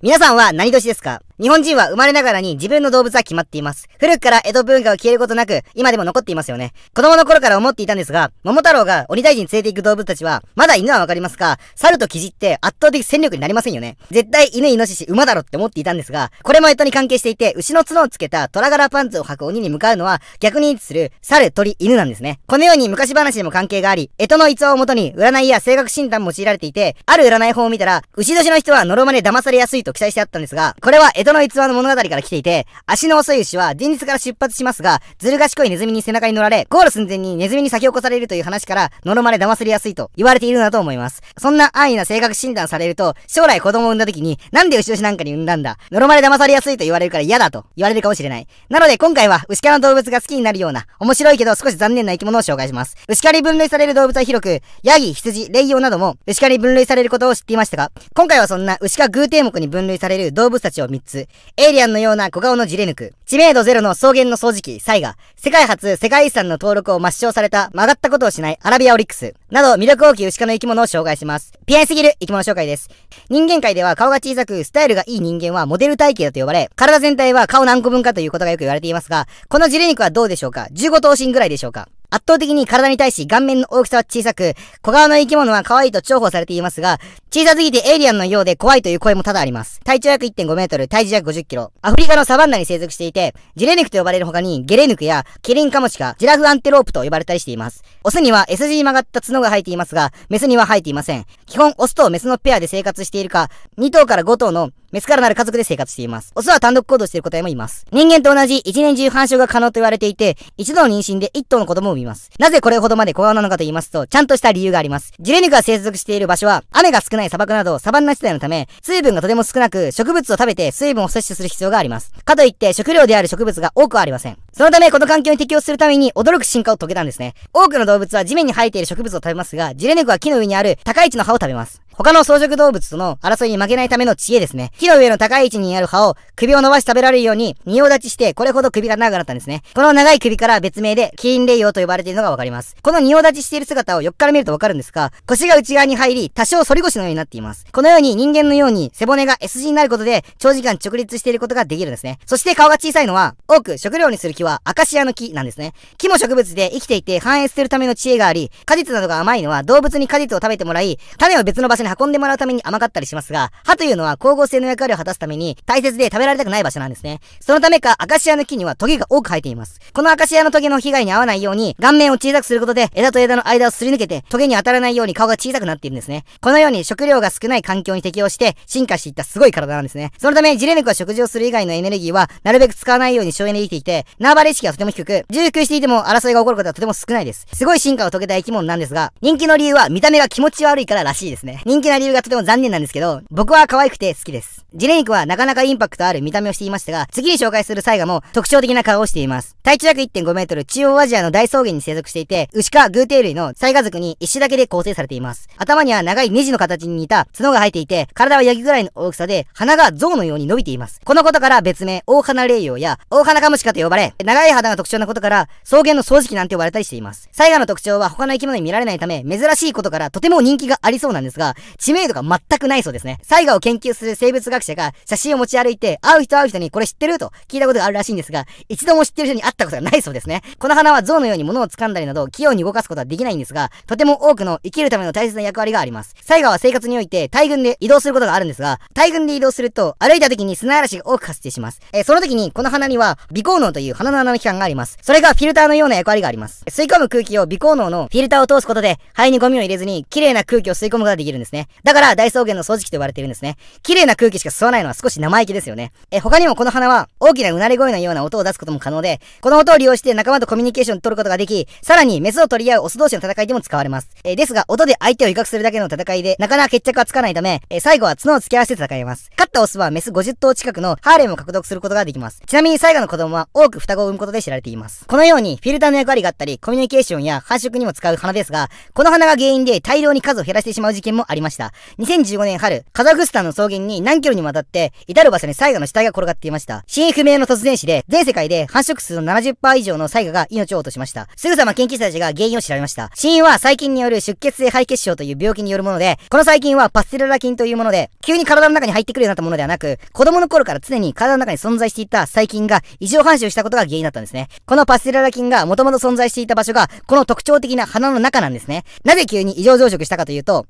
皆さんは何年ですか日本人は生まれながらに自分の動物は決まっています。古くから江戸文化は消えることなく、今でも残っていますよね。子供の頃から思っていたんですが、桃太郎が鬼大臣に連れて行く動物たちは、まだ犬はわかりますが、猿とキジって圧倒的戦力になりませんよね。絶対犬、イノシシ、馬だろって思っていたんですが、これも江戸に関係していて、牛の角をつけた虎柄パンツを履く鬼に向かうのは、逆に位置する猿、鳥、犬なんですね。このように昔話にも関係があり、江戸の逸話をもとに、占いや性格診断も用いられていて、ある占い法を見たら、牛年の人は呪まれ騙されやすいと記載してあったんですが、これは江戸人の逸話の物語から来ていて、足の遅い牛は前日から出発しますが、ずる賢いネズミに背中に乗られ、ゴール寸前にネズミに先を越されるという話から、呪ろまれ騙されやすいと言われているなと思います。そんな安易な性格診断されると、将来子供を産んだ時に、なんで牛牛なんかに産んだんだ、呪ろまれ騙されやすいと言われるから嫌だと言われるかもしれない。なので今回は、牛科の動物が好きになるような、面白いけど少し残念な生き物を紹介します。牛狩に分類される動物は広く、ヤギ、羊、レイなども、牛狩に分類されることを知っていましたが、今回はそんな牛科偶定目に分類される動物たちを3つ、ス、エイリアンのような小顔のジレヌク、知名度ゼロの草原の掃除機、サイガ、世界初世界遺産の登録を抹消された曲がったことをしないアラビアオリックス、など魅力大きい牛科の生き物を紹介します。ピアすぎる生き物紹介です。人間界では顔が小さく、スタイルがいい人間はモデル体型だと呼ばれ、体全体は顔何個分かということがよく言われていますが、このジレ肉はどうでしょうか ?15 頭身ぐらいでしょうか圧倒的に体に対し顔面の大きさは小さく、小顔の生き物は可愛いと重宝されていますが、小さすぎてエイリアンのようで怖いという声も多々あります。体長約1.5メートル、体重約50キロ。アフリカのサバンナに生息していて、ジレヌクと呼ばれる他に、ゲレヌクやキリンカモシカ、ジラフアンテロープと呼ばれたりしています。オスには S 字に曲がった角が生えていますが、メスには生えていません。基本、オスとメスのペアで生活しているか、2頭から5頭のメスからなる家族で生活しています。オスは単独行動している個体もいます。人間と同じ一年中繁殖が可能と言われていて、一度の妊娠で一頭の子供を産みます。なぜこれほどまで小顔なのかと言いますと、ちゃんとした理由があります。ジレニクが生息している場所は、雨が少ない砂漠などサバンナ地帯のため、水分がとても少なく、植物を食べて水分を摂取する必要があります。かといって食料である植物が多くはありません。そのため、この環境に適応するために驚く進化を遂げたんですね。多くの動物は地面に生えている植物を食べますが、ジレネクは木の上にある高い位置の葉を食べます。他の草食動物との争いに負けないための知恵ですね。木の上の高い位置にある葉を首を伸ばして食べられるように、仁王立ちして、これほど首が長くなったんですね。この長い首から別名で、キーンレイヨと呼ばれているのがわかります。この仁王立ちしている姿を横から見るとわかるんですが、腰が内側に入り、多少反り腰のようになっています。このように人間のように背骨が S 字になることで、長時間直立していることができるんですね。そして顔が小さいのは、多く食料にする木はアカシアの木なんですね。木も植物で生きていて繁栄するための知恵があり、果実などが甘いのは動物に果実を食べてもらい、種を別の場所にに運んでもらうために甘かったりしますが、歯というのは光合成の役割を果たすために大切で食べられたくない場所なんですね。そのためか、アカシアの木にはトゲが多く生えています。このアカシアのトゲの被害に遭わないように、顔面を小さくすることで枝と枝の間をすり抜けて、トゲに当たらないように顔が小さくなっているんですね。このように食料が少ない環境に適応して進化していったすごい体なんですね。そのため、ジレネクは食事をする以外のエネルギーは、なるべく使わないように省エネで生きていて、縄張り意識はとても低く、重複していても争いが起こることはとても少ないです。すごい進化を遂げた生き物なんですが、人気の理由は見た目が気持ち悪いかららしいですね。人人気な理由がとても残念なんですけど、僕は可愛くて好きです。ジレニクはなかなかインパクトある見た目をしていましたが、次に紹介するサイガも特徴的な顔をしています。体長約1.5メートル、中央アジアの大草原に生息していて、牛かグテー類のサイガ族に石だけで構成されています。頭には長いネジの形に似た角が生えていて、体はヤギぐらいの大きさで、鼻が象のように伸びています。このことから別名、大花霊葉や、大花カムシカと呼ばれ、長い肌が特徴なことから、草原の掃除機なんて呼ばれたりしています。サイガの特徴は他の生き物に見られないため、珍しいことからとても人気がありそうなんですが、知名度が全くないそうですね。サイガを研究する生物学者が写真を持ち歩いて、会う人会う人にこれ知ってると聞いたことがあるらしいんですが、一度も知ってる人に会ったことがないそうですね。この花は象のように物を掴んだりなど、器用に動かすことはできないんですが、とても多くの生きるための大切な役割があります。サイガは生活において大群で移動することがあるんですが、大群で移動すると、歩いた時に砂嵐が多く発生します。えその時に、この花には、微光能という花の穴の器官があります。それがフィルターのような役割があります。吸い込む空気を微光能のフィルターを通すことで、肺にゴミを入れずに、綺麗な空気を吸い込むことができるんです。ですね。だから大草原の掃除機と呼ばれているんですね。綺麗な空気しか吸わないのは少し生意気ですよね。え、他にもこの花は大きなうなり声のような音を出すことも可能で、この音を利用して仲間とコミュニケーションを取ることができ、さらにメスを取り合うオス同士の戦いでも使われます。え、ですが音で相手を威嚇するだけの戦いで、なかなか決着はつかないため、え、最後は角を突き合わせて戦います。勝ったオスはメス50頭近くのハーレムを獲得することができます。ちなみに最後の子供は多く双子を産むことで知られています。このようにフィルターの役割があったり、コミュニケーションや繁殖にも使う花ですが、この花が原因で大量に数を減らしてしまう事件もあります。りました。2015年春、カザフスタンの草原に何キロにわたって、至る場所にサイガの死体が転がっていました。死因不明の突然死で、全世界で繁殖数の70%以上のサイガが命を落としました。すぐさま研究者たちが原因を調べました。死因は細菌による出血性肺血症という病気によるもので、この細菌はパステルラ菌というもので、急に体の中に入ってくるようになったものではなく、子供の頃から常に体の中に存在していた細菌が異常繁殖したことが原因だったんですね。このパステルラ菌が元々存在していた場所が、この特徴的な鼻の中なんですね。なぜ急に異常増殖したかというと、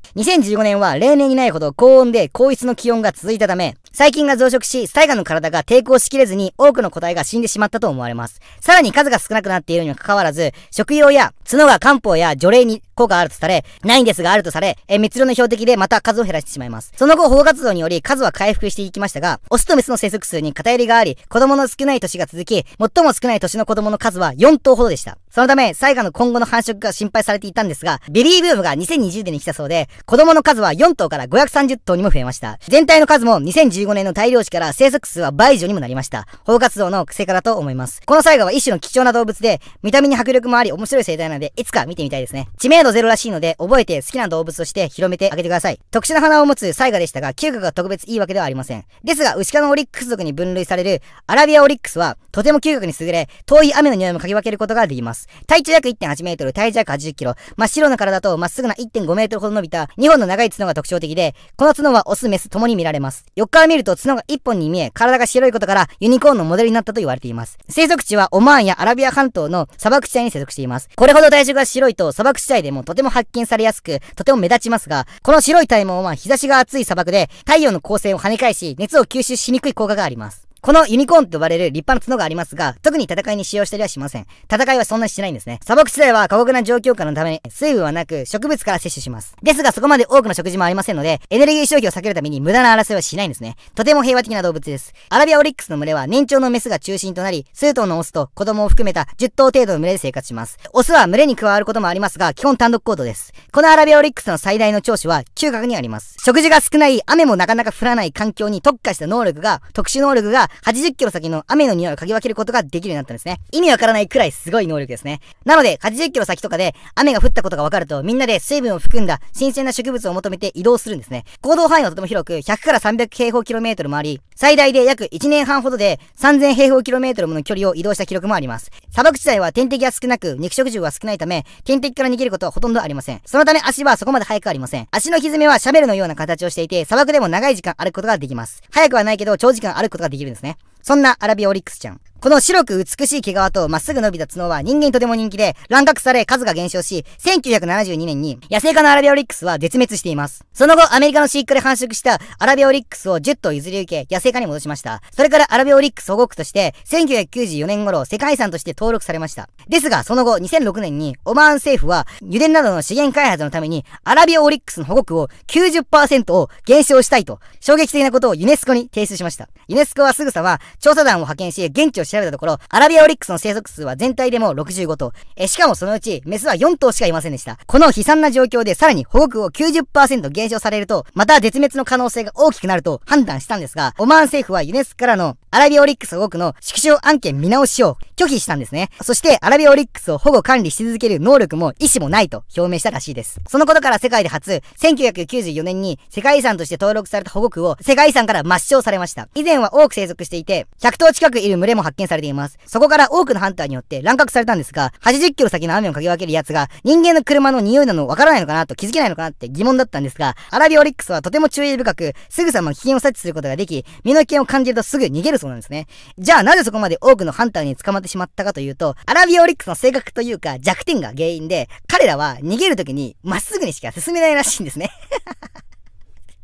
2015年は例年にないほど高温で高室の気温が続いたため、細菌が増殖し、サイガの体が抵抗しきれずに多くの個体が死んでしまったと思われます。さらに数が少なくなっているにもかかわらず、食用や角が漢方や除霊に効果があるとされ、ないんですがあるとされ、え密漁の標的でまた数を減らしてしまいます。その後、保護活動により数は回復していきましたが、オスとメスの生息数に偏りがあり、子供の少ない年が続き、最も少ない年の子供の数は4頭ほどでした。そのため、サイガの今後の繁殖が心配されていたんですが、ベリーブームが2020年に来たそうで、子供の数は4頭から530頭にも増えました。全体の数も2010 2015年の大量死から生息数は倍以上にもなりました。保護活動の癖からと思います。このサイガは一種の貴重な動物で、見た目に迫力もあり面白い生態なので、いつか見てみたいですね。知名度ゼロらしいので、覚えて好きな動物として広めてあげてください。特殊な花を持つサイガでしたが、嗅覚が特別いいわけではありません。ですが、牛科のオリックス族に分類されるアラビアオリックスは、とても嗅覚に優れ、遠い雨の匂いも嗅ぎ分けることができます。体長約1.8メートル、体重約80キロ、真っ白な体とまっすぐな1.5メートルほど伸びた2本の長い角が特徴的で、この角はオス、メスともに見られます。見ると角が一本に見え、体が白いことからユニコーンのモデルになったと言われています。生息地はオマーンやアラビア半島の砂漠地帯に生息しています。これほど体重が白いと砂漠地帯でもとても発見されやすく、とても目立ちますが、この白い体毛は日差しが暑い砂漠で太陽の光線を跳ね返し、熱を吸収しにくい効果があります。このユニコーンと呼ばれる立派な角がありますが、特に戦いに使用したりはしません。戦いはそんなにしないんですね。砂漠地帯は過酷な状況下のために、水分はなく、植物から摂取します。ですが、そこまで多くの食事もありませんので、エネルギー消費を避けるために無駄な争いはしないんですね。とても平和的な動物です。アラビアオリックスの群れは年長のメスが中心となり、数頭のオスと子供を含めた10頭程度の群れで生活します。オスは群れに加わることもありますが、基本単独行動です。このアラビアオリックスの最大の長所は嗅覚にあります。食事が少ない、雨もなかなか降らない環境に特化した能力が、特殊能力が80キロ先の雨の匂いを嗅ぎ分けることができるようになったんですね。意味わからないくらいすごい能力ですね。なので、80キロ先とかで雨が降ったことがわかると、みんなで水分を含んだ新鮮な植物を求めて移動するんですね。行動範囲はとても広く、100から300平方キロメートルもあり、最大で約1年半ほどで3000平方キロメートルもの距離を移動した記録もあります。砂漠地帯は天敵が少なく、肉食獣は少ないため、天敵から逃げることはほとんどありません。そのため足はそこまで速くありません。足の蹄はシャベルのような形をしていて、砂漠でも長い時間歩くことができます。速くはないけど、長時間歩くことができるんです。ですね。そんなアラビアオリックスちゃん。この白く美しい毛皮とまっすぐ伸びた角は人間にとても人気で、乱獲され数が減少し、1972年に野生化のアラビアオリックスは絶滅しています。その後、アメリカの飼育で繁殖したアラビアオリックスを10頭譲り受け、野生化に戻しました。それからアラビアオリックス保護区として、1994年頃世界遺産として登録されました。ですが、その後2006年にオマーン政府は油田などの資源開発のために、アラビアオリックスの保護区を90%を減少したいと、衝撃的なことをユネスコに提出しました。ユネスコはすぐさま調査団を派遣し、現地を調べたところ、アラビアオリックスの生息数は全体でも65頭。えしかもそのうち、メスは4頭しかいませんでした。この悲惨な状況でさらに保護区を90%減少されると、また絶滅の可能性が大きくなると判断したんですが、オマーン政府はユネスからのアラビアオリックス保護区の縮小案件見直しを拒否したんですね。そして、アラビアオリックスを保護管理し続ける能力も意思もないと表明したらしいです。そのことから世界で初、1994年に世界遺産として登録された保護区を世界遺産から抹消されました。以前は多く生息していて、100頭近くいる群れも発見されています。そこから多くのハンターによって乱獲されたんですが、80キロ先の雨をかき分けるやつが人間の車の匂いなのわからないのかなと気づけないのかなって疑問だったんですが、アラビオリックスはとても注意深く、すぐさま危険を察知することができ、身の危険を感じるとすぐ逃げるそうなんですね。じゃあなぜそこまで多くのハンターに捕まってしまったかというと、アラビオリックスの性格というか弱点が原因で、彼らは逃げる時にまっすぐにしか進めないらしいんですね。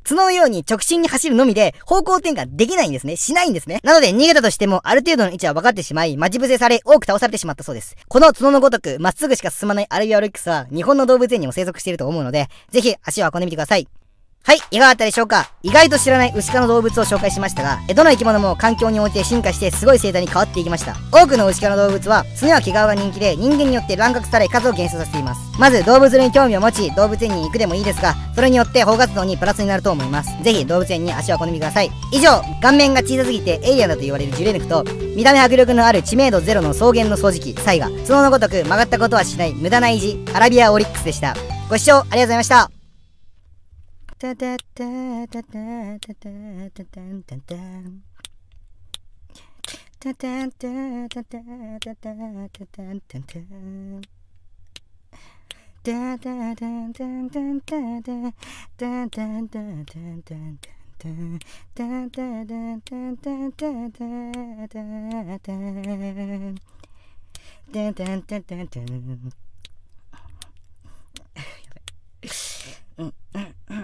角のように直進に走るのみで、方向転換できないんですね。しないんですね。なので、逃げたとしても、ある程度の位置は分かってしまい、待ち伏せされ、多く倒されてしまったそうです。この角のごとく、まっすぐしか進まないアルビアルックスは、日本の動物園にも生息していると思うので、ぜひ足を運んでみてください。はい、いかがだったでしょうか意外と知らない牛科の動物を紹介しましたが、どの生き物も環境に応じて進化してすごい生態に変わっていきました。多くの牛科の動物は、爪や毛皮が人気で人間によって乱獲され数を減少させています。まず動物に興味を持ち、動物園に行くでもいいですが、それによって保護活動にプラスになると思います。ぜひ動物園に足を運んでみてください。以上、顔面が小さすぎてエイリアンだと言われるジュレネクと、見た目迫力のある知名度ゼロの草原の掃除機、サイが、角のごとく曲がったことはしない無駄な維持、アラビアオリックスでした。ご視聴ありがとうございました。da da da da da da da da da da Da, da, da, da, da, da, da, da, da, da. Da, da, da, da, da, da, da. Da, da, da, da, da, da, da. Da, da, da, da, da, da, da, da, da. Da, da, da, da, da. Mm, mm, mm. mm